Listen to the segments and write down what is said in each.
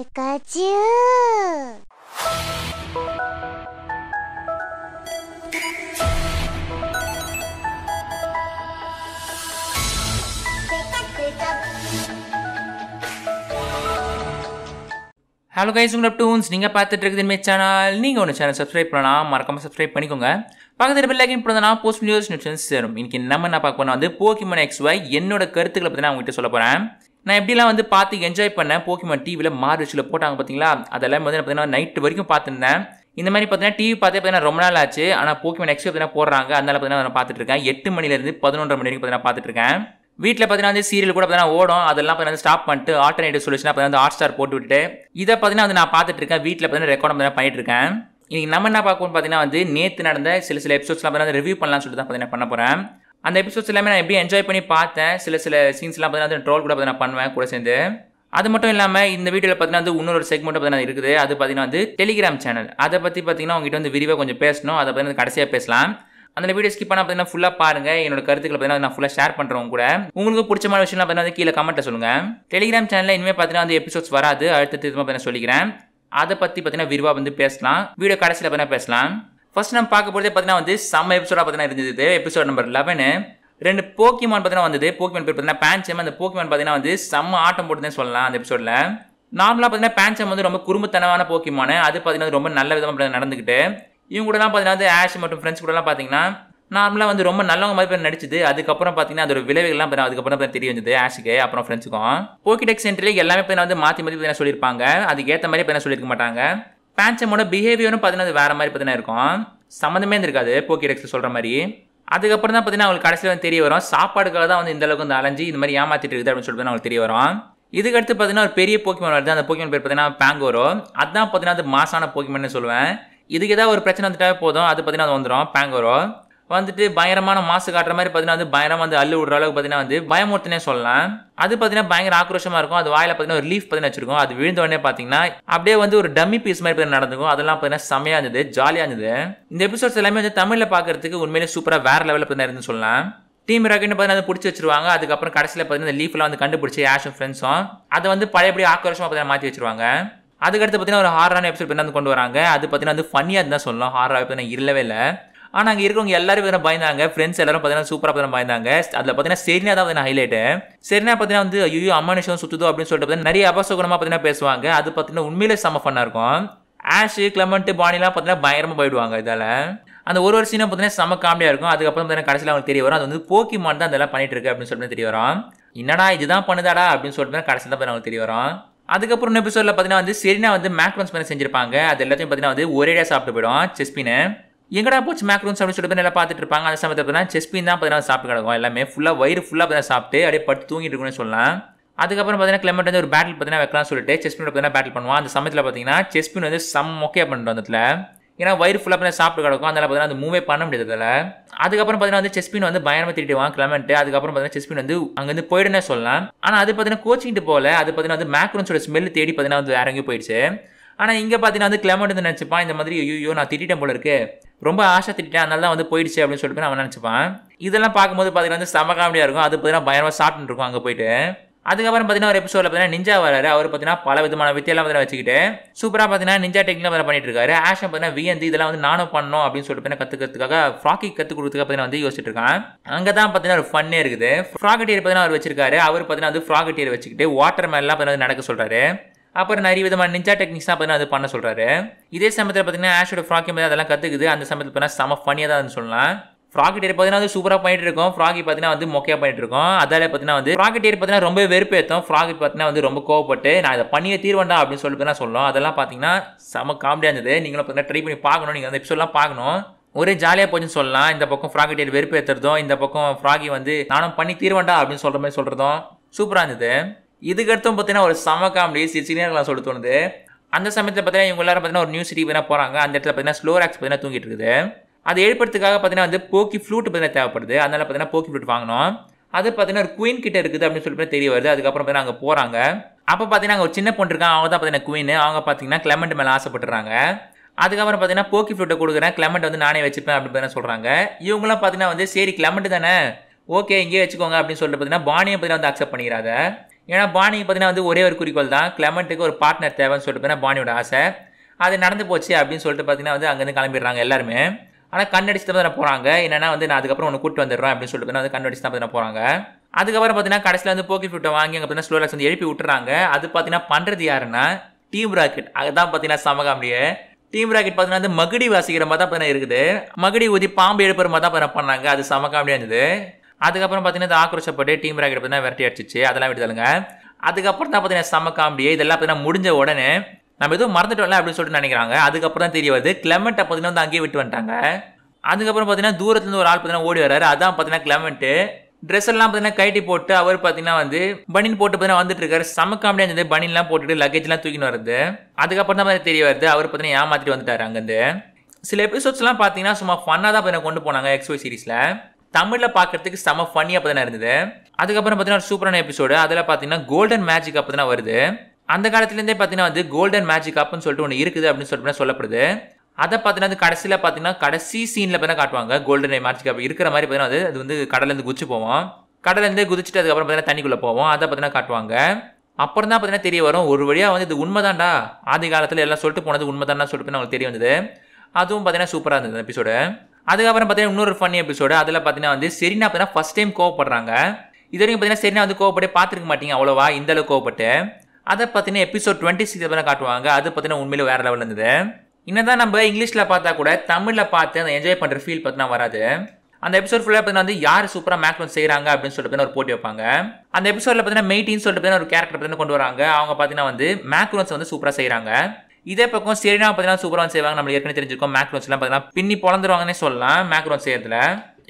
hello guys உங்களோட tunes நீங்கள் பார்த்துட்டு இருக்குது மே சேனல் நீங்கள் ஒன்று சேனல் சப்ஸ்கிரைப் பண்ணலாம் மறக்காம சப்ஸ்கிரைப் பண்ணிக்கோங்க பக்கத்தில் பெல் லைக்கன் போடுறதுனா போஸ்ட் நியூஸ் நியூஸ் சேரும் இன்னைக்கு நம்ம என்ன பார்க்க போனால் வந்து போக்கிமன் எக்ஸ் ஒய் என்னோட கருத்துக்களை பற்றி நான் உங்ககிட்ட சொல்ல போகிறேன் நான் எப்படிலாம் வந்து பார்த்து என்ஜாய் பண்ணேன் போக்கிமான் டிவியில் மார்வெச்சில் போட்டாங்க பார்த்தீங்களா அதெல்லாம் வந்து பார்த்தீங்கன்னா நைட்டு வரைக்கும் பார்த்துருந்தேன் இந்த மாதிரி பார்த்தீங்கன்னா டிவி பார்த்தே பார்த்தீங்கன்னா ரொம்ப நாள் ஆச்சு ஆனால் போக்கி நெக்ஸ்ட் பார்த்தீங்கன்னா போடுறாங்க அதனால பார்த்தீங்கன்னா நான் பார்த்துட்டு இருக்கேன் எட்டு மணிலேருந்து பதினொன்றரை மணி வரைக்கும் பார்த்தீங்கன்னா பார்த்துட்டு இருக்கேன் வீட்டில் பார்த்தீங்கன்னா வந்து சீரியல் கூட பார்த்தீங்கன்னா ஓடும் அதெல்லாம் பார்த்தீங்கன்னா ஸ்டாப் பண்ணிட்டு ஆல்டர்னேட்டிவ் சொல்யூஷனாக பார்த்தீங்கன்னா ஹாட் ஸ்டார் போட்டு விட்டுட்டு இதை பார்த்தீங்கன்னா வந்து நான் பார்த்துட்டு இருக்கேன் வீட்டில் பார்த்தீங்கன்னா ரெக்கார்ட் பார்த்தீங்கன்னா பண்ணிட்டு இருக்கேன் இன்னைக்கு நம்ம என்ன பார்க்கணும்னு பார்த்தீங்கன்னா வந்து நேற்று நடந்த சில சில எபிசோட்ஸ்லாம் பார்த்தீங்கன்னா ரிவ்யூ பண்ணலாம்னு சொல்லிட்டு தான் பார்த்தீங்கன்னா பண்ண போகிறேன் அந்த எபிசோட்ஸ் எல்லாமே நான் எப்படி என்ஜாய் பண்ணி பார்த்தேன் சில சில சீன்ஸ்லாம் பார்த்தீங்கன்னா ட்ரோல் கூட பார்த்து நான் பண்ணுவேன் கூட சேர்ந்து அது மட்டும் இல்லாமல் இந்த வீடியோவில் பார்த்தீங்கன்னா வந்து இன்னொரு செக்மெண்ட் பார்த்தீங்கன்னா இருக்குது அது பார்த்தீங்கன்னா வந்து டெலிகிராம் சேனல் அதை பற்றி பார்த்தீங்கன்னா உங்ககிட்ட வந்து விரிவாக கொஞ்சம் பேசணும் அதை பார்த்தீங்கன்னா கடைசியாக பேசலாம் அந்த வீடியோ ஸ்கிப் பண்ணால் பார்த்தீங்கன்னா ஃபுல்லாக பாருங்கள் என்னோட கருத்துக்களை பார்த்தீங்கன்னா நான் ஃபுல்லாக ஷேர் பண்ணுறவங்க கூட உங்களுக்கு பிடிச்சமான விஷயம்லாம் பார்த்தீங்கன்னா கீழே கமெண்ட்டை சொல்லுங்கள் டெலிகிராம் சேனலில் இனிமேல் பார்த்தீங்கன்னா வந்து எபிசோட்ஸ் வராது அடுத்த திரும்ப பார்த்தீங்கன்னா சொல்லிக்கிறேன் அதை பற்றி பார்த்தீங்கன்னா விரிவாக வந்து பேசலாம் வீடியோ கடைசியில் பார்த்தீங்கன்னா பேசலாம் ஃபர்ஸ்ட் நம்ம பார்க்க போகிறதே பார்த்தீங்கன்னா வந்து செம்ம எபிசோடாக பார்த்தீங்கன்னா இருந்தது எபிசோட் நம்பர் லெவனு ரெண்டு போக்கிமான் பார்த்தீங்கன்னா வந்தது போக்கிமான் பேர் பார்த்தீங்கன்னா பேன்சம் அந்த போக்கிமான் பார்த்தீங்கன்னா வந்து செம்ம ஆட்டம் போட்டுதான் சொல்லலாம் அந்த எபிசோடில் நார்மலாக பார்த்தீங்கன்னா பேன்சம் வந்து ரொம்ப குறும்புத்தனமான போக்கிமான அது பார்த்தீங்கன்னா ரொம்ப நல்ல விதமாக நடந்துக்கிட்டு இவங்க கூடலாம் பார்த்தீங்கன்னா வந்து ஆஷ் மற்றும் ஃப்ரெண்ட்ஸ் கூடலாம் பார்த்தீங்கன்னா நார்மலாக வந்து ரொம்ப நல்லவங்க மாதிரி பேர் நடிச்சது அதுக்கப்புறம் பார்த்தீங்கன்னா அதோட விளைவுகள்லாம் பார்த்தீங்கன்னா அதுக்கப்புறம் தெரிய வந்தது ஆஷுக்கு அப்புறம் ஃப்ரெண்ட்ஸுக்கும் போக்கிடெக் சென்டரில் எல்லாமே பார்த்தீங்கன்னா வந்து மாற்றி மாற்றி பார்த்தீங்கன்னா சொல்லியிருப்பாங்க அதுக்கேற்ற மாதிரி பார்த்தீங்கன்னா சொல்லியிருக்க மாட்டாங்க பேன்சமோட பிஹேவியரும் பார்த்தீங்கன்னா அது வேறு மாதிரி பார்த்தீங்கன்னா இருக்கும் சம்மந்தமே இருந்திருக்காது போக்கிடெக்ஸ் சொல்கிற மாதிரி அதுக்கப்புறம் தான் பார்த்தீங்கன்னா அவங்களுக்கு கடைசியில் வந்து தெரிய வரும் சாப்பாடுக்காக தான் வந்து இந்த அளவுக்கு வந்து அலைஞ்சி இந்த மாதிரி ஏமாத்திட்டு இருக்குது அப்படின்னு சொல்லிட்டு அவங்களுக்கு தெரிய வரும் இதுக்கடுத்து பார்த்தீங்கன்னா ஒரு பெரிய போக்கிமன் வருது அந்த போக்கிமன் பேர் பார்த்தீங்கன்னா பேங்கோரோ அதான் பார்த்தீங்கன்னா அது மாசான போக்கிமன்னு சொல்லுவேன் இதுக்கு ஏதாவது ஒரு பிரச்சனை வந்துட்டாவே போதும் அது பார்த்தீங்கன்னா அது வந்துடும் பேங்கோரோ வந்துட்டு பயங்கரமான மாசு காட்டுற மாதிரி பார்த்தீங்கன்னா வந்து பயங்கரம் வந்து அள்ளு விடுற அளவுக்கு பார்த்தீங்கன்னா வந்து பயமூர்த்தினே சொல்லலாம் அது பார்த்தீங்கன்னா பயங்கர ஆக்ரோஷமாக இருக்கும் அது வாயில் பார்த்தீங்கன்னா ஒரு லீஃப் பார்த்தீங்கன்னா வச்சிருக்கும் அது விழுந்த உடனே பார்த்தீங்கன்னா அப்படியே வந்து ஒரு டம்மி பீஸ் மாதிரி நடந்துக்கும் அதெல்லாம் பார்த்தீங்கன்னா செமையாக இருந்தது ஜாலியாக இருந்தது இந்த எபிசோட்ஸ் எல்லாமே வந்து தமிழில் பார்க்கறதுக்கு உண்மையிலே சூப்பராக வேற லெவலில் பார்த்தீங்கன்னா இருந்துன்னு சொல்லலாம் டீம் ராக்கெட்னு பார்த்தீங்கன்னா அதை பிடிச்சி வச்சிருவாங்க அதுக்கப்புறம் கடைசியில் பார்த்தீங்கன்னா இந்த லீஃப்லாம் வந்து கண்டுபிடிச்சி ஆஷும் ஃப்ரெண்ட்ஸும் அதை வந்து பழையபடி ஆக்ரோஷமாக பார்த்தீங்கன்னா மாற்றி வச்சிருவாங்க அதுக்கடுத்து பார்த்தீங்கன்னா ஒரு ஹாரான எபிசோட் வந்து கொண்டு வராங்க அது பார்த்தீங்கன்னா வந்து ஃபன்னியாக இருந்தால் சொல்லலாம் ஹாரராக பார்த்தீங்கன்னா இல்லவே இல்லை ஆனால் அங்கே இருக்கிறவங்க எல்லாரும் பார்த்தீங்கன்னா பயந்தாங்க ஃப்ரெண்ட்ஸ் எல்லாரும் பார்த்தீங்கன்னா சூப்பராக பார்த்தீங்கன்னா பயந்தாங்க அதில் பார்த்தீங்கன்னா சரினா தான் வந்து ஹைலைட்டு சரினா பார்த்தீங்கன்னா வந்து ஐயோ அம்மா நிஷம் சுற்றுதோ அப்படின்னு சொல்லிட்டு பார்த்தீங்கன்னா நிறைய அபசகுணமாக பார்த்தீங்கன்னா பேசுவாங்க அது பார்த்தீங்கன்னா உண்மையிலே செம்ம ஃபன்னாக இருக்கும் ஆஷ் கிளமெண்ட் பாணிலாம் பார்த்தீங்கன்னா பயங்கரமாக போயிடுவாங்க இதால் அந்த ஒரு ஒரு சீனும் பார்த்தீங்கன்னா செம்ம காமெடியாக இருக்கும் அதுக்கப்புறம் பார்த்தீங்கன்னா கடைசியில் அவங்களுக்கு தெரிய வரும் அது வந்து மாட்டு தான் அதெல்லாம் பண்ணிட்டு இருக்கு அப்படின்னு சொல்லிட்டு தெரிய வரும் என்னடா இதுதான் பண்ணுதாடா அப்படின்னு சொல்லிட்டு கடைசியில் தான் அவங்களுக்கு தெரிய வரும் அதுக்கப்புறம் எபிசோடில் பார்த்தீங்கன்னா வந்து சரினா வந்து மேக்ரோன்ஸ் பண்ணி செஞ்சிருப்பாங்க அது எல்லாத்தையும் பார்த்தீங்கன்னா வந்து ஒரேடியாக சாப்பிட்டு போயிடும் செஸ்பின்னு எங்கடா போச்சு மேக்ரோன்ஸ் அப்படின்னு சொல்லிட்டு நல்லா பார்த்துட்டு இருப்பாங்க அந்த சமயத்தில் தான் செஸ்பின் தான் பார்த்தீங்கன்னா சாப்பிட்டு கிடக்கும் எல்லாமே ஃபுல்லாக வயிறு ஃபுல்லாக பார்த்தீங்கன்னா சாப்பிட்டு அப்படியே பட்டு தூங்கிட்டு இருக்குன்னு சொல்லலாம் அதுக்கப்புறம் பார்த்தீங்கன்னா கிளமெண்ட் வந்து ஒரு பேட்டில் பார்த்தீங்கன்னா வைக்கலாம்னு சொல்லிட்டு செஸ்பின் பார்த்தீங்கன்னா பேட்டில் பண்ணுவான் அந்த சமயத்தில் பார்த்தீங்கன்னா செஸ்பின் வந்து சம் ஓகே பண்ணுறோம் அந்த ஏன்னா வயிறு ஃபுல்லாக பார்த்தீங்கன்னா சாப்பிட்டு கிடக்கும் அதனால் பார்த்தீங்கன்னா அந்த மூவே பண்ண முடியாதுல அதுக்கப்புறம் பார்த்தீங்கன்னா வந்து செஸ்பின் வந்து பயங்கரமாக திட்டிடுவான் கிளமெண்ட் அதுக்கப்புறம் பார்த்தீங்கன்னா செஸ்பின் வந்து அங்கேருந்து போயிடுனே சொல்லலாம் ஆனால் அது பார்த்தீங்கன்னா கோச்சிங்கிட்டு போகல அது பார்த்தீங்கன்னா வந்து மேக்ரோன்ஸோட ஸ்மெல் தேடி பார்த்தீங்கன்னா வந்து இறங்கி போயிடுச்சு ஆனால் இங்கே பார்த்தீங்கன்னா வந்து கிளமெண்ட் வந்து நினச்சிப்பான் இந்த மாதிரி ஐயோ நான் திட்டிட்டேன் போல இருக்கு ரொம்ப ஆசை திட்டேன் அதனால தான் வந்து போயிடுச்சு அப்படின்னு சொல்லிட்டு நான் அவன் நினச்சிப்பான் இதெல்லாம் பார்க்கும்போது பார்த்தீங்கன்னா வந்து சமகாமடியாக காமெடியாக இருக்கும் அது பார்த்தீங்கன்னா பயமாக சாப்பிட்டு இருக்கும் அங்கே போயிட்டு அதுக்கப்புறம் பார்த்தீங்கன்னா ஒரு எபிசோட பார்த்தீங்கன்னா நிஞ்சா வராரு அவர் பார்த்தீங்கன்னா பல விதமான வித்தியெல்லாம் வந்து வச்சுக்கிட்டு சூப்பராக பார்த்தீங்கன்னா நிஞ்சா டெக்னிக்லாம் வேறு பண்ணிட்டு இருக்காரு ஆஷன் பார்த்தீங்கன்னா விஎந்தி இதெல்லாம் வந்து நானும் பண்ணணும் அப்படின்னு சொல்லிட்டு கற்றுக்கிறதுக்காக ஃப்ராக்கி கற்றுக் கொடுத்துக்காக பார்த்தீங்கன்னா வந்து யோசிச்சுட்டு இருக்கான் அங்கே தான் பார்த்தீங்கன்னா ஒரு ஃபன்னே இருக்குது ஃப்ராகட்டியர் பார்த்தீங்கன்னா அவர் வச்சிருக்காரு அவர் பார்த்தீங்கன்னா வந்து ஃப்ராகட்டியர் வச்சுக்கிட்டு வாட்டர் மேலாம் பார்த்தீங்கன்னா நடக்க சொல்கிறாரு அப்புறம் நிறைய விதமான நிஞ்சா டெக்னிக்ஸ்லாம் பார்த்தீங்கன்னா அது பண்ண சொல்கிறாரு இதே சமயத்தில் பார்த்தீங்கன்னா ஆஷோட ஃப்ராக்கி மாதிரி அதெல்லாம் கற்றுக்குது அந்த சமயத்தில் பார்த்தீங்கன்னா செம ஃபனியாக தான் சொல்லலாம் ஃப்ராக்கெட் ஏர் பார்த்தீங்கன்னா வந்து சூப்பராக பண்ணிட்டு இருக்கோம் ஃப்ராக்கி பார்த்தீங்கன்னா வந்து மொக்கையாக பண்ணிட்டு இருக்கோம் அதால பார்த்தீங்கன்னா வந்து ஃப்ராக்கெட் ஏர் பார்த்தீங்கன்னா ரொம்ப வெறுப்பு ஏற்றும் ஃப்ராக்கெட் பார்த்தீங்கன்னா வந்து ரொம்ப கோவப்பட்டு நான் இதை பண்ணிய தீர்வண்டா அப்படின்னு சொல்லிட்டு தான் சொல்லுவோம் அதெல்லாம் பார்த்தீங்கன்னா செம காமெடியாக இருந்தது நீங்களும் பார்த்தீங்கன்னா ட்ரை பண்ணி பார்க்கணும் நீங்கள் அந்த எபிசோட்லாம் பார்க்கணும் ஒரே ஜாலியாக போச்சுன்னு சொல்லலாம் இந்த பக்கம் ஃப்ராக்கெட் ஏர் வெறுப்பு ஏற்றுறதும் இந்த பக்கம் ஃப்ராகி வந்து நானும் பண்ணி தீர்வண்டா அப்படின்னு சொல்கிற மாதிரி சொல்கிறதும் சூப்பராக இருந்தது இதுக்கடுத்தும் பார்த்தீங்கன்னா ஒரு சம காமெடி சிறுநீர்களாக சொல்ல தோணுது அந்த சமயத்தில் பார்த்தீங்கன்னா இவங்க எல்லாரும் பார்த்தீங்கன்னா ஒரு நியூஸ் சிட்டி தான் போகிறாங்க அந்த இடத்துல பார்த்தீங்கன்னா ஸ்லோ ஆக்ஸ் பார்த்தீங்கன்னா தூங்கிட்டு இருக்குது அது ஏற்படுத்துக்காக பார்த்தீங்கன்னா வந்து போக்கி ஃப்ளூட் பார்த்தீங்கன்னா தேவைப்படுது அதனால் பார்த்தீங்கன்னா போக்கி ஃப்ளூட் வாங்கினோம் அது பார்த்தீங்கன்னா ஒரு குயின் கிட்ட இருக்குது அப்படின்னு சொல்லிட்டு தெரிய வருது அதுக்கப்புறம் பார்த்தீங்கன்னா அங்கே போகிறாங்க அப்போ பார்த்தீங்கன்னா அங்கே ஒரு சின்ன பொண்ணு இருக்காங்க அவங்க தான் பார்த்தீங்கன்னா குயின் அவங்க பார்த்தீங்கன்னா கிளமெண்ட் மேலே ஆசைப்பட்டுறாங்க அதுக்கப்புறம் பார்த்தீங்கன்னா போக்கி ஃப்ளூட்டை கொடுக்குறேன் கிளமெண்ட் வந்து நானே வச்சுப்பேன் அப்படின்னு பார்த்தீங்கன்னா சொல்கிறாங்க இவங்களாம் பார்த்தீங்கன்னா வந்து சரி கிளமெண்ட் தானே ஓகே இங்கேயே வச்சுக்கோங்க அப்படின்னு சொல்லிட்டு பார்த்தீங்கன்னா பானியை பார்த்தீங்கன்னா வந்து அக்செப்ட் பண்ணிக்கிறாங்க ஏன்னா பாணி பார்த்தீங்கன்னா வந்து ஒரே ஒரு குறிக்கோள் தான் கிளமெண்ட்டுக்கு ஒரு பார்ட்னர் தேவைன்னு சொல்லிட்டு பார்த்தீங்கன்னா பாணியோட ஆசை அது நடந்து போச்சு அப்படின்னு சொல்லிட்டு பார்த்தீங்கன்னா வந்து அங்கேருந்து கிளம்பிடுறாங்க எல்லாருமே ஆனால் கண்ணடிச்சு தான் போகிறாங்க என்னென்னா வந்து நான் அதுக்கப்புறம் ஒன்று கூட்டு வந்துடுறேன் அப்படின்னு சொல்லிட்டு வந்து கண்ணடிச்சு தான் பார்த்தீங்கன்னா போகிறாங்க அதுக்கப்புறம் பார்த்தீங்கன்னா கடைசியில் வந்து போக்கி ஃபிட்டை வாங்கி அங்கே பார்த்தீங்கன்னா ஸ்லோலாக்ஸ் வந்து எழுப்பி விட்டுறாங்க அது பார்த்தீங்கன்னா பண்ணுறது யாருன்னா டீம் ராக்கெட் அதுதான் பார்த்தீங்கன்னா சமகாமியே டீம் ராக்கெட் பார்த்தீங்கன்னா வந்து மகுடி வாசிக்கிற மாதிரி தான் பார்த்தீங்கன்னா இருக்குது மகுடி ஊதி பாம்பு எழுப்புற மாதிரி தான் பண்ணாங்க அது சம இருந்தது அதுக்கப்புறம் பார்த்தீங்கன்னா இந்த ஆக்ரோஷப்பட்டு டீம் ராக்கெட் பார்த்தீங்கன்னா விரட்டி அடிச்சிச்சு அதெல்லாம் விடுதலுங்க அதுக்கப்புறம் தான் பார்த்தீங்கன்னா செம்ம காமெடியே இதெல்லாம் பார்த்தீங்கன்னா முடிஞ்ச உடனே நம்ம எதுவும் மறந்துட்டோம்ல அப்படின்னு சொல்லிட்டு நினைக்கிறாங்க அதுக்கப்புறம் தான் தெரிய வருது கிளமெண்ட்டை பார்த்தீங்கன்னா வந்து அங்கேயே விட்டு வந்துட்டாங்க அதுக்கப்புறம் பார்த்தீங்கன்னா தூரத்துலேருந்து ஒரு ஆள் பார்த்தீங்கன்னா ஓடி வராரு அதான் பார்த்தீங்கன்னா கிளமெண்ட்டு ட்ரெஸ் எல்லாம் பார்த்தீங்கன்னா கைட்டி போட்டு அவர் பார்த்தீங்கன்னா வந்து பனின் போட்டு பார்த்தீங்கன்னா வந்துட்டு இருக்காரு செம காமெடியாக இருந்தது பனின்லாம் போட்டுட்டு லக்கேஜ்லாம் தூக்கின்னு வருது அதுக்கப்புறம் தான் தெரிய வருது அவர் பார்த்தீங்கன்னா ஏமாற்றிட்டு வந்துட்டார் அங்கேருந்து சில எபிசோட்ஸ்லாம் பார்த்தீங்கன்னா சும்மா ஃபன்னாக தான் பார்த்தீங்கன்னா கொண்டு போனாங்க எக்ஸ்போ சீரீஸில் தமிழில் பார்க்குறதுக்கு செம ஃபன்னி அப்போ இருந்தது அதுக்கப்புறம் பார்த்தீங்கன்னா ஒரு சூப்பரான எபிசோடு அதில் பார்த்தீங்கன்னா கோல்டன் மேஜிக் அப்போ தான் வருது அந்த காலத்துலேருந்தே பார்த்தீங்கன்னா வந்து கோல்டன் மேஜிக் அப்னு சொல்லிட்டு ஒன்று இருக்குது அப்படின்னு சொல்லிட்டு சொல்லப்படுது அதை பார்த்தீங்கன்னா கடைசியில் பார்த்தீங்கன்னா கடைசி சீனில் தான் காட்டுவாங்க கோல்டன் மேஜிக் அப்போ இருக்கிற மாதிரி பார்த்தீங்கன்னா அது வந்து கடலேருந்து குதிச்சு போவோம் கடலேருந்து குதிச்சுட்டு அதுக்கப்புறம் பார்த்தீங்கன்னா தண்ணிக்குள்ளே போவோம் அதை பார்த்தீங்கன்னா காட்டுவாங்க அப்புறம் தான் பார்த்தீங்கன்னா தெரிய வரும் ஒரு வழியாக வந்து இது உண்மைதான்டா ஆதி காலத்தில் எல்லாம் சொல்லிட்டு போனது உண்மைதான்டா சொல்லிட்டு அவங்களுக்கு தெரிய வந்தது அதுவும் பார்த்தீங்கன்னா சூப்பராக இருந்தது எபிசோடு அதுக்கப்புறம் பார்த்தீங்கன்னா இன்னொரு ஃபன்னி எபிசோடு அதில் பார்த்தீங்கன்னா வந்து செரினா பார்த்தீங்கன்னா ஃபஸ்ட் டைம் கோவப்படுறாங்க இது வரைக்கும் பார்த்தீங்கன்னா செரினா வந்து கோவப்பட்டே பார்த்துருக்க மாட்டீங்க அவ்வளோவா இந்த அளவு கோவப்பட்டு அதை பார்த்தீங்கன்னா எபிசோட் டுவெண்ட்டி சிக்ஸ் பார்த்தீங்கன்னா காட்டுவாங்க அது பார்த்தீங்கன்னா உண்மையில் வேறு லெவலில் இருந்தது என்னதான் நம்ம இங்கிலீஷில் பார்த்தா கூட தமிழில் பார்த்து அந்த என்ஜாய் பண்ணுற ஃபீல் பார்த்தீங்கன்னா வராது அந்த எபிசோட் ஃபுல்லாக பார்த்தீங்கன்னா வந்து யார் சூப்பராக மேக்ரோன் செய்கிறாங்க அப்படின்னு சொல்லிட்டு ஒரு போட்டி வைப்பாங்க அந்த எபிசோடில் பார்த்தீங்கன்னா மெயிட்டின்னு சொல்லிட்டு ஒரு கேரக்டர் பார்த்தீங்கன்னா கொண்டு வராங்க அவங்க பார்த்தீங்கன்னா வந்து மேக்ரோன்ஸ் வந்து சூப்பராக செய்கிறாங்க இதே பக்கம் சரினா பார்த்தீங்கன்னா சூப்பராக செய்வாங்க நம்மளுக்கு ஏற்கனவே தெரிஞ்சிருக்கோம் மேக்ரோன்ஸ்லாம் பார்த்தீங்கன்னா பின்னி பிறந்துருவாங்கன்னு சொல்லலாம் மேக்ரோன் செய்யறதுல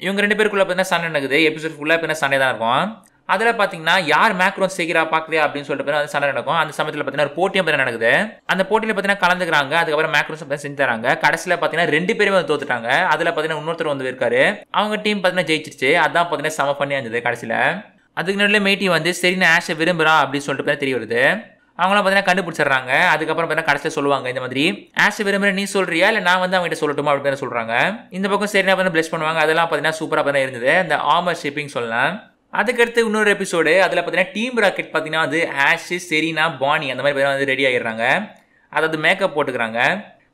இவங்க ரெண்டு பேருக்குள்ள பார்த்தீங்கன்னா சண்டை நடக்குது எபிசோட் ஃபுல்லாக பார்த்தீங்கன்னா சண்டை தான் இருக்கும் அதில் பார்த்தீங்கன்னா யார் மேக்ரோன் செய்கிறா பார்க்கலையா அப்படின்னு சொல்லிட்டு வந்து சண்டை நடக்கும் அந்த சமயத்தில் பார்த்தீங்கன்னா ஒரு போட்டியும் பார்த்தீங்கன்னா நடக்குது அந்த போட்டியில் பார்த்தீங்கன்னா கலந்துக்கிறாங்க அதுக்கப்புறம் மேக்ரோன்ஸ் பார்த்தீங்கன்னா செஞ்சு தராங்க கடைசியில் பார்த்தீங்கன்னா ரெண்டு பேருமே வந்து தோத்துட்டாங்க அதில் பார்த்தீங்கன்னா இன்னொருத்தர் வந்து இருக்காரு அவங்க டீம் பார்த்தீங்கன்னா ஜெயிச்சிருச்சு அதான் பார்த்தீங்கன்னா சம பண்ணி இருந்தது கடைசியில் அதுக்கு நடுவில் மேட்டி வந்து நான் ஆஷை விரும்புகிறா அப்படின்னு சொல்லிட்டு தெரிய வருது அவங்களாம் பார்த்தீங்கன்னா கண்டுபிடிச்சிடுறாங்க அதுக்கப்புறம் பார்த்தீங்கன்னா கடைசியில் சொல்லுவாங்க இந்த மாதிரி ஆஸ் விரும்புகிற நீ சொல்றியா இல்லை நான் வந்து அவங்ககிட்ட சொல்லட்டுமா அப்படின்னு சொல்கிறாங்க இந்த பக்கம் சரினா நான் பிளஸ் பண்ணுவாங்க அதெல்லாம் பார்த்தீங்கன்னா சூப்பராக பார்த்தீங்கன்னா இருந்தது இந்த ஆமர் ஷிப்பிங் சொல்லலாம் அதுக்கடுத்து இன்னொரு எபிசோடு அதில் பார்த்தீங்கன்னா டீம் ராக்கெட் பார்த்தீங்கன்னா அது ஆஷு செரினா பாணி அந்த மாதிரி வந்து ரெடி ஆகிடுறாங்க அதாவது மேக்கப் போட்டுக்கிறாங்க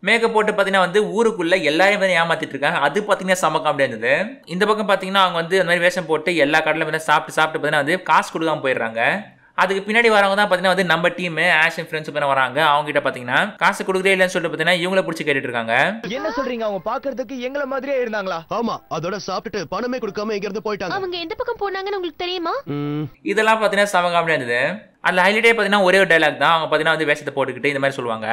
மேக்கப் போட்டு பார்த்தீங்கன்னா வந்து ஊருக்குள்ளே எல்லாரையும் வந்து ஏமாத்திட்டு இருக்காங்க அது பார்த்தீங்கன்னா சமக்கம் காமெடியாக இருந்தது இந்த பக்கம் பார்த்தீங்கன்னா அவங்க வந்து அந்த மாதிரி வேஷம் போட்டு எல்லா கடலையும் பார்த்தீங்கன்னா சாப்பிட்டு சாப்பிட்டு பார்த்தீங்கன்னா வந்து காசு கொடுக்காம போயிடுறாங்க அதுக்கு பின்னாடி வரவங்க தான் பார்த்தீங்கன்னா வந்து நம்ம டீம் ஆஷன் ஃப்ரெண்ட்ஸ் பண்ண வராங்க அவங்க கிட்ட பார்த்தீங்கன்னா காசு கொடுக்குறே இல்லைன்னு சொல்லிட்டு பார்த்தீங்கன்னா இவங்கள பிடிச்சி கேட்டுட்டு இருக்காங்க என்ன சொல்றீங்க அவங்க பாக்குறதுக்கு எங்களை மாதிரியே இருந்தாங்களா ஆமா அதோட சாப்பிட்டு பணமே கொடுக்காம எங்க இருந்து போயிட்டாங்க அவங்க எந்த பக்கம் போனாங்கன்னு உங்களுக்கு தெரியுமா இதெல்லாம் பார்த்தீங்கன்னா செம காமெடியா இருந்தது அந்த ஹைலைட்டே பார்த்தீங்கன்னா ஒரே ஒரு டைலாக் தான் அவங்க பார்த்தீங்கன்னா வந்து வேஷத்தை போட்டுக்கிட்டு இந்த மாதிரி சொல்லுவாங்க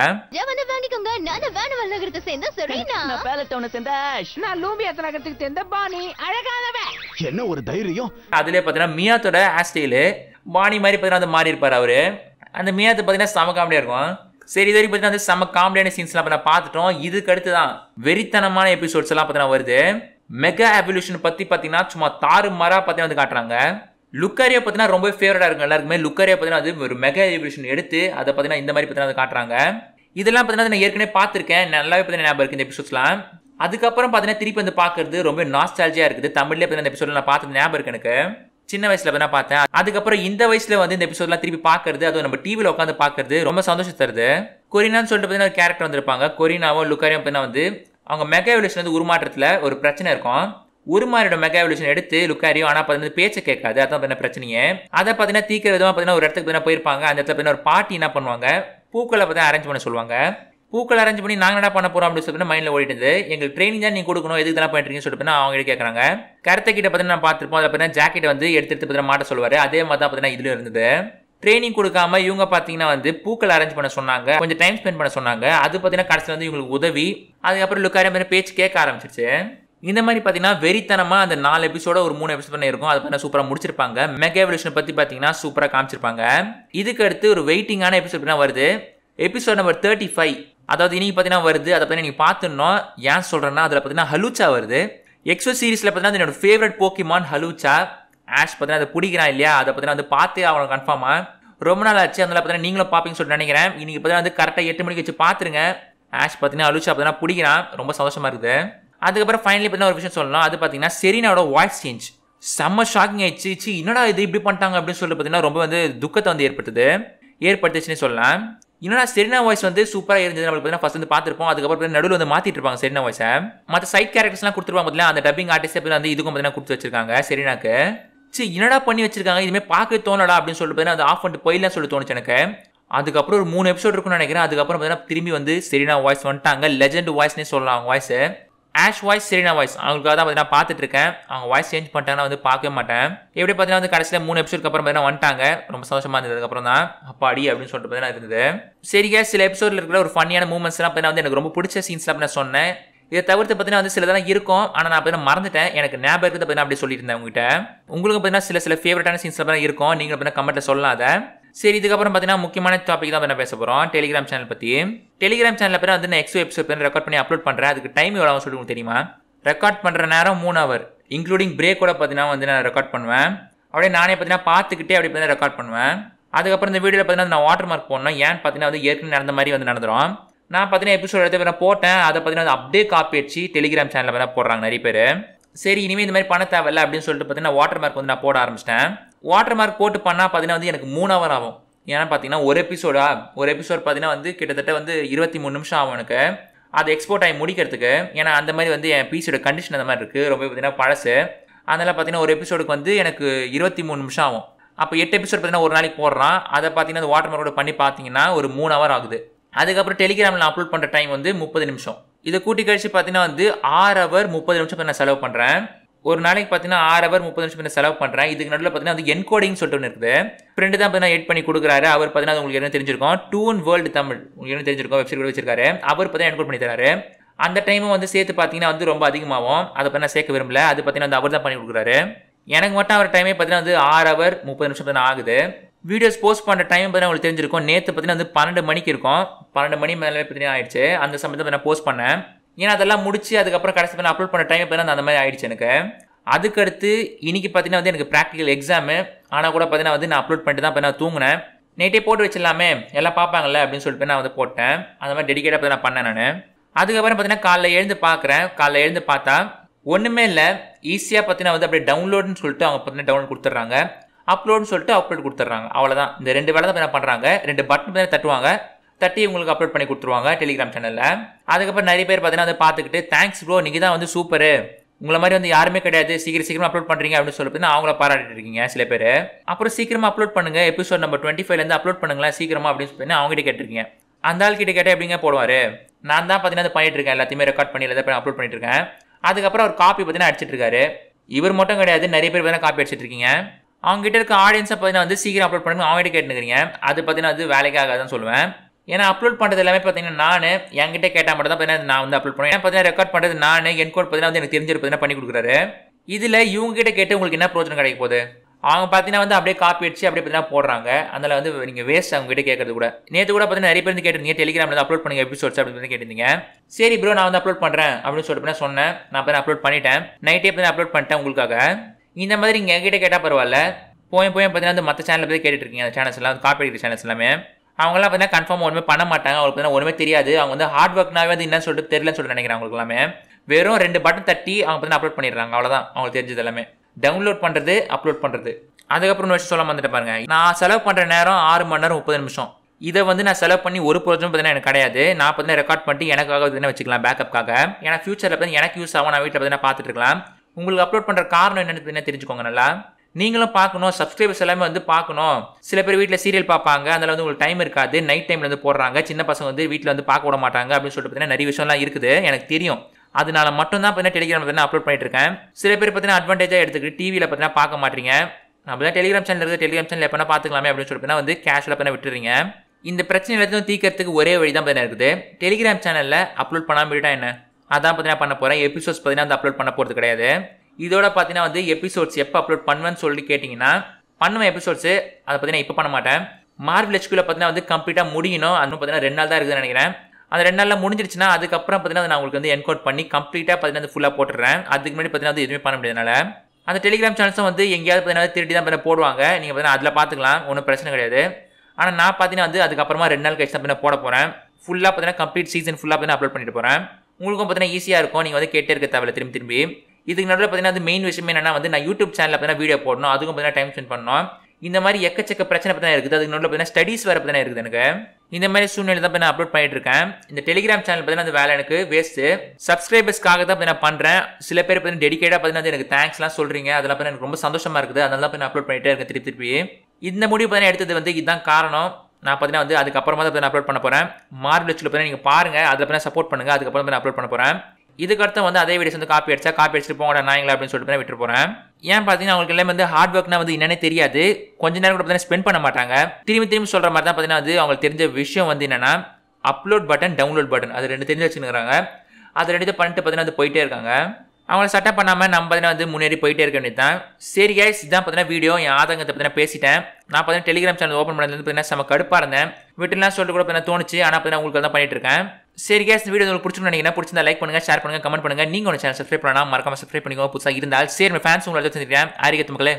என்ன ஒரு தைரியம் அதுல பாத்தீங்கன்னா மியாத்தோட ஹேர் ஸ்டைலு பாணி மாதிரி பார்த்தீங்கன்னா வந்து மாறி இருப்பார் அவர் அந்த மீனத்து பார்த்தீங்கன்னா சம காமெடியாக இருக்கும் சரி இது வரைக்கும் பார்த்தீங்கன்னா சம காமெடியான சீன்ஸ்லாம் பார்த்தா பார்த்துட்டோம் இதுக்கு அடுத்து தான் வெறித்தனமான எபிசோட்ஸ் எல்லாம் பார்த்தீங்கன்னா வருது மெகா எவல்யூஷன் பற்றி பார்த்தீங்கன்னா சும்மா தாறு மரா பார்த்தீங்கன்னா வந்து காட்டுறாங்க லுக்கரியா பார்த்தீங்கன்னா ரொம்ப ஃபேவரட்டாக இருக்கும் எல்லாருக்குமே லுக்கரியா பார்த்தீங்கன்னா அது ஒரு மெகா எவல்யூஷன் எடுத்து அதை பார்த்தீங்கன்னா இந்த மாதிரி பார்த்தீங்கன்னா காட்டுறாங்க இதெல்லாம் பார்த்தீங்கன்னா நான் ஏற்கனவே பார்த்துருக்கேன் நல்லாவே பார்த்தீங்கன்னா ஞாபகம் இருக்குது இந்த எபிசோட்ஸ்லாம் அதுக்கப்புறம் பார்த்தீங்கன்னா திருப்பி வந்து பார்க்குறது ரொம்ப நாஸ்டாலஜியாக இருக்குது தமிழ்லேயே பார்த்தீங்கன்னா இந்த எபிசோட நான் பார்த்து ஞாபகம் இருக்கு எனக்கு சின்ன வயசுல தான் பார்த்தேன் அதுக்கப்புறம் இந்த வயசுல வந்து இந்த எபிசோட்லாம் திருப்பி பார்க்கறது அதுவும் நம்ம டிவியில் உட்காந்து பார்க்கறது ரொம்ப சந்தோஷம் தருது கொரினான்னு சொல்லிட்டு பார்த்தீங்கன்னா ஒரு கேரக்டர் வந்திருப்பாங்க கொரினாவும் லுக்காரியும் அப்படின்னா வந்து அவங்க மெகா வந்து உருமாற்றத்தில் ஒரு பிரச்சனை இருக்கும் உருமாறியோட மெகா எடுத்து லுக்காரியும் ஆனால் பார்த்தீங்கன்னா பேச்சை கேட்காது அதான் பார்த்தீங்கன்னா பிரச்சனையே அதை பார்த்தீங்கன்னா தீக்கிற விதமாக பார்த்தீங்கன்னா ஒரு இடத்துக்கு பார்த்தீங்கன்னா போயிருப்பாங்க அந்த இடத்துல பார்த்தீங்கன்னா ஒரு பாட்டி என்ன பண்ணுவாங்க பூக்களை பார்த்தீங்கன்னா அரேஞ்ச் பண்ண சொல்லுவாங்க பூக்கள் அரேஞ்ச் பண்ணி நாங்கள் என்ன பண்ண போகிறோம் அப்படின்னு சொல்லிட்டு மைண்டில் ஓடிட்டு இருந்து எங்களுக்கு தான் நீங்கள் கொடுக்கணும் எதுக்கு தான் பண்ணிட்டுருக்கீங்க சொல்லிட்டு அவங்க கேட்குறாங்க கருத்தை கிட்ட பார்த்தீங்கன்னா நான் பார்த்துருப்போம் அதை பார்த்தீங்கன்னா ஜாக்கெட் வந்து எடுத்து எடுத்து பார்த்தீங்கன்னா மாட்ட சொல்லுவார் அதே மாதிரி தான் பார்த்தீங்கன்னா இதில் இருந்தது ட்ரைனிங் கொடுக்காம இவங்க பார்த்தீங்கன்னா வந்து பூக்கள் அரேஞ்ச் பண்ண சொன்னாங்க கொஞ்சம் டைம் ஸ்பெண்ட் பண்ண சொன்னாங்க அது பார்த்தீங்கன்னா கடைசியில் வந்து இவங்களுக்கு உதவி அதுக்கப்புறம் லுக்காரி மாதிரி பேச்சு கேட்க ஆரம்பிச்சிருச்சு இந்த மாதிரி பார்த்தீங்கன்னா வெறித்தனமாக அந்த நாலு எபிசோட ஒரு மூணு எபிசோட் பண்ணியிருக்கும் அதை பார்த்தா சூப்பராக முடிச்சிருப்பாங்க மெகா பற்றி பார்த்தீங்கன்னா சூப்பராக காமிச்சிருப்பாங்க இதுக்கு அடுத்து ஒரு வெயிட்டிங்கான எபிசோட் வருது எபிசோட் நம்பர் தேர்ட்டி ஃபைவ் அதாவது இன்றைக்கி பார்த்தீங்கன்னா வருது அதை பற்றி நீங்கள் பார்த்துடணும் ஏன் சொல்கிறேன்னா அதில் பார்த்தீங்கன்னா ஹலூச்சா வருது எக்ஸோ சீரிஸில் பார்த்தீங்கன்னா என்னோட ஃபேவரட் போக்கிமான் ஹலூச்சா ஆஷ் பார்த்தீங்கன்னா அதை பிடிக்கிறான் இல்லையா அதை பார்த்தீங்கன்னா வந்து பார்த்தே அவனை கன்ஃபார்மாக ரொம்ப நாள் ஆச்சு அதனால் பார்த்தீங்கன்னா நீங்களும் பார்ப்பீங்கன்னு சொல்லி நினைக்கிறேன் இன்றைக்கி பார்த்தீங்கன்னா வந்து கரெக்டாக எட்டு மணிக்கு வச்சு பார்த்துருங்க ஆஷ் பார்த்தீங்கன்னா ஹலூச்சா பார்த்தீங்கன்னா பிடிக்கிறான் ரொம்ப சந்தோஷமாக இருக்குது அதுக்கப்புறம் ஃபைனலி பார்த்தீங்கன்னா ஒரு விஷயம் சொல்லலாம் அது பார்த்தீங்கன்னா சரினோட வாய்ஸ் சேஞ்ச் செம்ம ஷாக்கிங் ஆயிடுச்சு என்னடா இது இப்படி பண்ணிட்டாங்க அப்படின்னு சொல்லிட்டு பார்த்தீங்கன்னா ரொம்ப வந்து துக்கத்தை வந்து ஏற்படுத்துது ஏற்படுத்துச்சுன்னு சொல்லலாம் என்னன்னா செரினா வாய்ஸ் வந்து சூப்பராக இருந்தது நம்மளுக்கு பார்த்தீங்கன்னா ஃபஸ்ட் வந்து பார்த்துருப்போம் அதுக்கப்புறம் நடுவில் வந்து மாற்றிட்டு இருப்பாங்க செரினா வாய்ஸை மற்ற சைட் கேரக்டர்ஸ்லாம் கொடுத்துருப்பாங்க பார்த்தீங்களா அந்த டப்பிங் ஆர்டிஸ்ட் வந்து இதுக்கும் பார்த்தீங்கன்னா கொடுத்து வச்சிருக்காங்க செரினாக்கு சரி என்னடா பண்ணி வச்சிருக்காங்க இதுமே பார்க்க தோணலாம் அப்படின்னு சொல்லிட்டு பார்த்தீங்கன்னா அது ஆஃப் பண்ணிட்டு போயிடலாம் சொல்லி தோணுச்சு எனக்கு அதுக்கப்புறம் ஒரு மூணு எபிசோட் இருக்கும்னு நினைக்கிறேன் அதுக்கப்புறம் பார்த்தீங்கன்னா திரும்பி வந்து செரினா வாய்ஸ் வந்துட்டாங்க லெஜெண்ட் வாய்ஸ்னே சொல்லலாம் voice Ash voice Serena voice அவங்களுக்காக தான் பார்த்தீங்கன்னா பார்த்துட்டு இருக்கேன் அவங்க வாய்ஸ் சேஞ்ச் பண்ணிட்டாங்கன்னா வந்து பார்க்கவே மாட்டேன் எப்படி பார்த்தீங்கன்னா வந்து கடைசியில் மூணு எபிசோட் அப்புறம் பார்த்தீங்கன்னா வந்துட்டாங்க ரொம்ப சந்தோஷமாக இருந்ததுக்கப்புறம் தான் அப்பாடி அப்படின்னு சொல்லிட்டு பார்த்தீங்கன்னா இருந்தது சரிங்க சில எபிசோடில் இருக்கிற ஒரு ஃபன்னியான மூமெண்ட்ஸ்லாம் பார்த்தீங்கன்னா வந்து எனக்கு ரொம்ப பிடிச்ச சீன்ஸ்லாம் நான் சொன்னேன் இதை தவிர்த்து பார்த்தீங்கன்னா வந்து சிலதெல்லாம் இருக்கும் ஆனால் நான் பார்த்தீங்கன்னா மறந்துட்டேன் எனக்கு ஞாபகம் இருக்கிறது பார்த்தீங்கன்னா அப்படி சொல்லியிருந்தேன் உங்ககிட்ட உங்களுக்கு பார்த்தீங்கன்னா சில சில ஃபேவரட்டான சீன்ஸ்லாம் இருக்கும் நீங்கள் பார்த்தீங்கன்னா கமெண்ட்டில் சொல்லாத சரி இதுக்கப்புறம் பார்த்தீங்கன்னா முக்கியமான டாபிக் தான் பேச போகிறோம் டெலிகிராம் சேனல் பற்றி டெலிகிராம் சேனலில் பேர் வந்து நான் எபிசோட் பேர் ரெக்கார்ட் பண்ணி அப்லோட் பண்ணுறேன் அதுக்கு டைம் எவ்வளோ சொல்லி உங்களுக்கு தெரியுமா ரெக்கார்ட் பண்ணுற நேரம் மூணு அவர் இன்க்ளூடிங் கூட பார்த்தீங்கன்னா வந்து நான் ரெக்கார்ட் பண்ணுவேன் அப்படியே நானே பார்த்தீங்கன்னா பார்த்துக்கிட்டே அப்படி பார்த்தீங்கன்னா ரெக்கார்ட் பண்ணுவேன் அதுக்கப்புறம் இந்த வீடியோவில் பார்த்தீங்கன்னா நான் வாட்டர் மார்க் போடணும் ஏன் பார்த்தீங்கன்னா வந்து ஏற்கனவே நடந்த மாதிரி வந்து நடந்துடும் நான் பார்த்தீங்கன்னா எபிசோட் எடுத்து போட்டேன் அதை பார்த்தீங்கன்னா அப்படியே காப்பி அடிச்சு டெலிகிராம் சேனலில் பார்த்தீங்கன்னா போடுறாங்க நிறைய பேர் சரி இனிமேல் இந்த மாதிரி பண்ண இல்லை அப்படின்னு சொல்லிட்டு பார்த்தீங்கன்னா வாட்டர் மார்க் வந்து நான் போட ஆரம்பிச்சிட்டேன் வாட்டர் மார்க் போட்டு பண்ணால் பார்த்தீங்கன்னா வந்து எனக்கு மூணு ஹவர் ஆகும் ஏன்னா பார்த்தீங்கன்னா ஒரு எபிசோடா ஒரு எபிசோட் பார்த்தீங்கன்னா வந்து கிட்டத்தட்ட வந்து இருபத்தி மூணு நிமிஷம் ஆகும் எனக்கு அது எக்ஸ்போர்ட் ஆகி முடிக்கிறதுக்கு ஏன்னா அந்த மாதிரி வந்து என் பீஸோட கண்டிஷன் அந்த மாதிரி இருக்குது ரொம்ப பார்த்தீங்கன்னா பழசு அதனால் பார்த்தீங்கன்னா ஒரு எபிசோடுக்கு வந்து எனக்கு இருபத்தி மூணு நிமிஷம் ஆகும் அப்போ எட்டு எபிசோட் பார்த்தீங்கன்னா ஒரு நாளைக்கு போடுறான் அதை பார்த்தீங்கன்னா அந்த வாட்டர் மார்க்கோட பண்ணி பார்த்தீங்கன்னா ஒரு மூணு ஹவர் ஆகுது அதுக்கப்புறம் டெலிகிராமில் அப்லோட் பண்ணுற டைம் வந்து முப்பது நிமிஷம் இதை கூட்டி கழிச்சு பார்த்தீங்கன்னா வந்து ஆறு ஹவர் முப்பது நிமிஷம் நான் செலவு பண்ணுறேன் ஒரு நாளைக்கு பார்த்தீங்கன்னா ஆறு ஹவர் முப்பது நிமிஷம் நான் செலவு பண்ணுறேன் இதுக்கு நடுவில் பார்த்தீங்கன்னா வந்து என்கோடிங் சொல்லிட்டு ஒன்று இருக்குது ஃப்ரெண்டு தான் பார்த்தீங்கன்னா எட் பண்ணி கொடுக்குறாரு அவர் பார்த்தீங்கன்னா உங்களுக்கு என்ன தெரிஞ்சிருக்கும் டூன் வேர்ல்டு தமிழ் உங்களுக்கு என்ன தெரிஞ்சிருக்கும் வெப்சைட் கூட வச்சிருக்காரு அவர் பார்த்தீங்கன்னா என்கோட் பண்ணி தராரு அந்த டைமும் வந்து சேர்த்து பார்த்தீங்கன்னா வந்து ரொம்ப அதிகமாகும் அதை பற்றி நான் சேர்க்க விரும்பல அது பார்த்தீங்கன்னா வந்து அவர் தான் பண்ணி கொடுக்குறாரு எனக்கு மட்டும் அவர் டைமே பார்த்தீங்கன்னா வந்து ஆறு ஹவர் முப்பது நிமிஷம் தான் ஆகுது வீடியோஸ் போஸ்ட் பண்ணுற டைம் பார்த்தீங்கன்னா உங்களுக்கு தெரிஞ்சிருக்கும் நேற்று பார்த்தீங்கன்னா வந்து பன்னெண்டு மணிக்கு இருக்கும் பன்னெண்டு மணி மேலே பார்த்தீங்கன்னா ஆயிடுச்சு அந்த சமயத்தில் நான் போஸ்ட் பண்ணேன் ஏன்னா அதெல்லாம் முடிச்சு அதுக்கப்புறம் கடைசி நான் அப்லோட் பண்ண டைம் பார்த்தீங்கன்னா அந்த மாதிரி ஆயிடுச்சு எனக்கு அதுக்கடுத்து இன்றைக்கி பார்த்தீங்கன்னா வந்து எனக்கு ப்ராக்டிக்கல் எக்ஸாமு ஆனால் கூட பார்த்தீங்கன்னா வந்து நான் அப்லோட் பண்ணிட்டு தான் நான் தூங்கினேன் நைட்டே போட்டு வச்சிடலாமே எல்லாம் பார்ப்பாங்கல்ல அப்படின்னு சொல்லிட்டு நான் வந்து போட்டேன் அந்த மாதிரி டெடிக்கேட்டாக பார்த்து நான் பண்ணேன் நான் அதுக்கப்புறம் பார்த்தீங்கன்னா காலைல எழுந்து பார்க்குறேன் காலைல எழுந்து பார்த்தா ஒன்றுமே இல்லை ஈஸியாக பார்த்தீங்கன்னா வந்து அப்படியே டவுன்லோடுன்னு சொல்லிட்டு அவங்க பார்த்தீங்கன்னா டவுன்லோட் கொடுத்துட்றாங்க அப்லோட்னு சொல்லிட்டு அப்லோட் கொடுத்துட்றாங்க அவ்வளோதான் இந்த ரெண்டு வேலை தான் என்ன பண்ணுறாங்க ரெண்டு பட்டன் தான் தட்டுவாங்க தட்டி உங்களுக்கு அப்லோட் பண்ணி கொடுத்துருவாங்க டெலிகிராம் சேனலில் அதுக்கப்புறம் நிறைய பேர் பார்த்தீங்கன்னா அதை பார்த்துக்கிட்டு தேங்க்ஸ் ப்ரோ நீங்கள் தான் வந்து சூப்பர் உங்களை மாதிரி வந்து யாருமே கிடையாது சீக்கிரம் சீக்கிரம் அப்லோட் பண்ணுறீங்க அப்படின்னு சொல்லிட்டு அவங்கள பாராட்டிட்டு இருக்கீங்க சில பேர் அப்புறம் சீக்கிரமாக அப்லோட் பண்ணுங்கள் எபிசோட் நம்பர் டுவெண்ட்டி ஃபைவ்லேருந்து அப்லோட் பண்ணுங்களேன் சீக்கிரமாக அப்படின்னு சொல்லி அவங்ககிட்ட கேட்டிருக்கீங்க அந்த ஆள் கிட்ட கேட்டால் எப்படிங்க போடுவார் நான் தான் பார்த்தீங்கன்னா அதை பண்ணிட்டு இருக்கேன் எல்லாத்தையுமே ரெக்கார்ட் பண்ணி எல்லாத்தையும் அப்லோட் பண்ணிட்டு இருக்கேன் அதுக்கப்புறம் அவர் காப்பி பார்த்தீங்கன்னா அடிச்சிட்டு இருக்காரு இவர் மட்டும் கிடையாது நிறைய பேர் பார்த்தீங்கன்னா காப்பி அடிச்சிட்டு இருக்கீங்க அவங்ககிட்ட இருக்க ஆடியன்ஸை பார்த்தீங்கன்னா வந்து சீக்கிரம் அப்லோட் பண்ணுங்க அவங்ககிட்ட கேட்டுக்கிறீங்க அது பார்த்தீங்கன்னா அது தான் சொல்லுவேன் ஏன்னா அப்லோட் பண்ணுறது எல்லாமே பார்த்தீங்கன்னா நான் என்கிட்ட கேட்டால் மட்டும் தான் பார்த்தீங்கன்னா நான் வந்து அப்லோட் பண்ணுவேன் ஏன்னா பார்த்தீங்கன்னா ரெக்கார்ட் பண்ணுறது நான் என் கோட் பார்த்தீங்கன்னா வந்து எனக்கு தெரிஞ்சிரு பண்ணி கொடுக்குறாரு இதில் இவங்ககிட்ட கேட்டு உங்களுக்கு என்ன பிரோஜனம் கிடைக்க போகுது அவங்க பார்த்தீங்கன்னா வந்து அப்படியே காப்பி அடிச்சு அப்படியே பார்த்தீங்கன்னா போடுறாங்க அதனால் வந்து நீங்கள் வேஸ்ட் அவங்க கிட்டே கேட்கறது கூட நேற்று கூட பார்த்தீங்கன்னா நிறைய பேர் கேட்டிருந்தீங்க டெலிகிராமில் அப்லோட் பண்ணுங்க எபிசோட்ஸ் அப்படின்னு கேட்டிருந்தீங்க சரி ப்ரோ நான் வந்து அப்லோட் பண்ணுறேன் அப்படின்னு சொல்லிட்டு சொன்னேன் நான் பார்த்தீங்கன்னா அப்லோட் பண்ணிட்டேன் நைட்டே பார்த்தீங்கன்னா அப்லோட் பண்ணிட்டேன் உங்களுக்காக இந்த மாதிரி நீங்கள் எங்கிட்ட கேட்டால் பரவாயில்ல போய் போய் பார்த்தீங்கன்னா அந்த மற்ற சேனலில் போய் இருக்கீங்க அந்த சேனல்ஸ் எல்லாம் காப்பி சேனல்ஸ் எல்லாமே அவங்களாம் பார்த்தீங்கன்னா கன்ஃபார்ம் ஒன்றுமே பண்ண மாட்டாங்க அவங்களுக்கு பார்த்தா ஒன்றுமே தெரியாது அவங்க வந்து ஹார்ட் ஒர்க்னாவே வந்து என்ன சொல்லிட்டு தெரியலன்னு சொல்லிட்டு நினைக்கிறேன் அவங்களுக்கு எல்லாமே வெறும் ரெண்டு பட்டன் தட்டி அவங்க பார்த்தீங்கன்னா அப்லோட் பண்ணிடுறாங்க அவ்வளோதான் அவங்களுக்கு தெரிஞ்சது எல்லாமே டவுன்லோட் பண்ணுறது அப்லோட் பண்ணுறது அதுக்கப்புறம் இன்னொரு விஷயம் சொல்ல வந்துட்டு பாருங்க நான் செலவு பண்ணுற நேரம் ஆறு மணி நேரம் முப்பது நிமிஷம் இதை வந்து நான் செலவு பண்ணி ஒரு ப்ரோஜனம் பார்த்தீங்கன்னா எனக்கு கிடையாது நான் பார்த்தீங்கன்னா ரெக்கார்ட் பண்ணிட்டு எனக்காக வச்சுக்கலாம் பேக்கப்காக ஏன்னா ஃபியூச்சரில் பார்த்தீங்கன்னா எனக்கு யூஸ் ஆகும் நான் வீட்டில் பார்த்தீங்கன்னா பார்த்துட்டு இருக்கலாம் உங்களுக்கு அப்லோட் பண்ணுற காரணம் என்னென்னு தெரிஞ்சுக்கோங்க நல்லா நீங்களும் பார்க்கணும் சப்ஸ்கிரைபர்ஸ் எல்லாமே வந்து பார்க்கணும் சில பேர் வீட்டில் சீரியல் பார்ப்பாங்க அதில் வந்து உங்களுக்கு டைம் இருக்காது நைட் டைமில் வந்து போடுறாங்க சின்ன பசங்க வந்து வீட்டில் வந்து பார்க்க விட மாட்டாங்க அப்படின்னு சொல்லிட்டு பார்த்தீங்கன்னா நிறைய விஷயம்லாம் இருக்குது எனக்கு தெரியும் அதனால் மட்டும் தான் பார்த்தீங்கன்னா டெலிகிராம் பார்த்தீங்கன்னா அப்லோட் பண்ணிட்டுருக்கேன் சில பேர் பார்த்தீங்கன்னா அட்வான்டேஜாக எடுத்துக்கிட்டு டிவியில் பார்த்தீங்கன்னா பார்க்க மாட்டீங்க நம்ம தான் டெலிகிராம் சேனல் இருக்குது டெலிகிராம் சேனல் எப்போனா பார்த்துக்கலாமே அப்படின்னு சொல்லி வந்து கேஷில் பார்த்தீங்கன்னா விட்டுறீங்க இந்த பிரச்சனை எல்லாத்தையும் தீக்கிறதுக்கு ஒரே வழி தான் பார்த்தீங்கன்னா இருக்குது டெலிகிராம் சேனலில் அப்லோட் பண்ணாமல் என்ன அதான் பார்த்தீங்கன்னா பண்ண போகிறேன் எபிசோட்ஸ் பார்த்தீங்கன்னா வந்து அப்லோட் பண்ண போகிறது கிடையாது இதோட பார்த்தீங்கன்னா வந்து எபிசோட்ஸ் எப்போ அப்லோட் பண்ணுவேன்னு சொல்லி கேட்டிங்கன்னா பண்ணுவேன் எபிசோட்ஸ் அதை பார்த்தீங்கன்னா இப்போ பண்ண மாட்டேன் மார்வல் பார்த்தீங்கன்னா வந்து கம்ப்ளீட்டாக முடியணும் அது பார்த்தீங்கன்னா ரெண்டு நாள் தான் இருக்குதுன்னு நினைக்கிறேன் அந்த ரெண்டு நாளில் முடிஞ்சிருச்சுன்னா அதுக்கப்புறம் பார்த்தீங்கன்னா நான் உங்களுக்கு வந்து என்கோட் பண்ணி கம்ப்ளீட்டாக பார்த்தீங்கன்னா வந்து ஃபுல்லாக போட்டுறேன் அதுக்கு முன்னாடி பார்த்தீங்கன்னா வந்து எதுவுமே பண்ண முடியாதனால அந்த டெலிகிராம் சேனல்ஸும் வந்து எங்கேயாவது பார்த்தீங்கன்னா திருடி தான் போடுவாங்க நீங்கள் பார்த்தீங்கன்னா அதில் பார்த்துக்கலாம் ஒன்றும் பிரச்சனை கிடையாது ஆனால் நான் பார்த்தீங்கன்னா வந்து அதுக்கப்புறமா ரெண்டு நாள் கழிச்சு தான் போட போகிறேன் ஃபுல்லாக பார்த்தீங்கன்னா கம்ப்ளீட் சீசன் ஃபுல்லாக பார்த்தீங்கன்னா அப்லோட் பண்ணிட்டு போகிறேன் உங்களுக்கும் பார்த்தீங்கன்னா ஈஸியாக இருக்கும் நீங்கள் வந்து கேட்டே இருக்க தேவையில்ல திரும்பி திரும்பி இதுக்கு நடுவில் பார்த்தீங்கன்னா அது மெயின் விஷயம் என்னென்னா வந்து நான் யூடியூப் சேனலில் பார்த்தீங்கன்னா வீடியோ போடணும் அதுக்கும் பார்த்தீங்கன்னா டைம் ஸ்பெண்ட் பண்ணணும் இந்த மாதிரி எக்கச்சக்க பிரச்சனை பார்த்தீங்கன்னா இருக்குது அதுக்கு நடுவில் பார்த்தீங்கன்னா ஸ்டடீஸ் வேறு பார்த்தீங்கன்னா இருக்குது எனக்கு இந்த மாதிரி சூழ்நிலை தான் நான் அப்லோட் பண்ணிட்டு இருக்கேன் இந்த டெலிகிராம் சேனல் பார்த்தீங்கன்னா அந்த வேலை எனக்கு வேஸ்ட்டு சப்ஸ்கிரைபர்ஸ்க்காக தான் நான் பண்ணுறேன் சில பேர் பார்த்தீங்கன்னா டெடிக்கேட்டாக பார்த்தீங்கன்னா எனக்கு தேங்க்ஸ்லாம் சொல்கிறீங்க அதெல்லாம் பார்த்தீங்கன்னா எனக்கு ரொம்ப சந்தோஷமாக இருக்குது அதனால தான் நான் அப்லோட் பண்ணிட்டே இருக்கேன் திருப்பி திருப்பி இந்த முடிவு பார்த்தீங்கன்னா எடுத்தது வந்து இதுதான் காரணம் நான் பார்த்தீங்கன்னா வந்து அதுக்கப்புறமா தான் அப்லோட் பண்ண போகிறேன் மார்க் லிஸ்ட்டில் பார்த்தீங்கன்னா நீங்கள் பாருங்கள் அதில் பார்த்தீங்கன்னா சப்போர்ட் பண்ணுங்கள் அதுக்கப்புறம் நான் அப்லோட் பண்ண போகிறேன் இதுக்கடுத்து வந்து அதே வீடியோஸ் வந்து காப்பி அடிச்சா காப்பி அடிச்சுட்டு போங்க நாயங்களா அப்படின்னு சொல்லிட்டு விட்டு போகிறேன் ஏன் பார்த்தீங்கன்னா அவங்களுக்கு எல்லாமே வந்து ஹார்ட் ஒர்க்னா வந்து என்னன்னே தெரியாது கொஞ்ச நேரம் கூட பார்த்தீங்கன்னா ஸ்பெண்ட் பண்ண மாட்டாங்க திரும்பி திரும்பி சொல்கிற மாதிரி தான் பார்த்தீங்கன்னா வந்து அவங்களுக்கு தெரிஞ்ச விஷயம் வந்து என்னென்னா அப்லோட் பட்டன் டவுன்லோட் பட்டன் அது ரெண்டு தெரிஞ்சு வச்சுருக்காங்க அது ரெண்டு பண்ணிட்டு பார்த்தீங்கன்னா அது போயிட்டே இருக்காங்க அவங்கள சட்டம் பண்ணாமல் நம்ம பார்த்தீங்கன்னா வந்து முன்னேறி போயிட்டே இருக்க வேண்டியது தான் சரி கைஸ் இதான் பார்த்தீங்கன்னா வீடியோ என் ஆதங்கத்தை பார்த்தீங்கன்னா பேசிட்டேன் நான் பார்த்தீங்கன்னா டெலிகிராம் சேனல் ஓப்பன் பண்ணது பார்த்தீங்கன்னா செம்ம கடுப்பாக இருந்தேன் வீட்டிலாம் சொல்லிட்டு கூட பார்த்தீங்கன்னா தோணுச்சு ஆனால் பார்த்தீங்கன்னா உங்களுக்கு தான் பண்ணிட்டு இருக்கேன் சரி கேஸ் வீடியோ உங்களுக்கு பிடிச்சிருந்தா நினைக்கிறேன் பிடிச்சிருந்தா லைக் பண்ணுங்கள் ஷேர் பண்ணுங்கள் கமெண்ட் பண்ணுங்கள் நீங்கள் உங்கள் சேனல் சப்ஸ்கிரைப் பண்ணலாம் மறக்காம சப்ஸ்கிரைப் பண்ணிக்கோங்க புதுசாக இருந்தால் சரி ஃபேன்ஸ் உங்களுக்கு தெரிஞ்சுக்கிறேன் ஆரிய மக்களே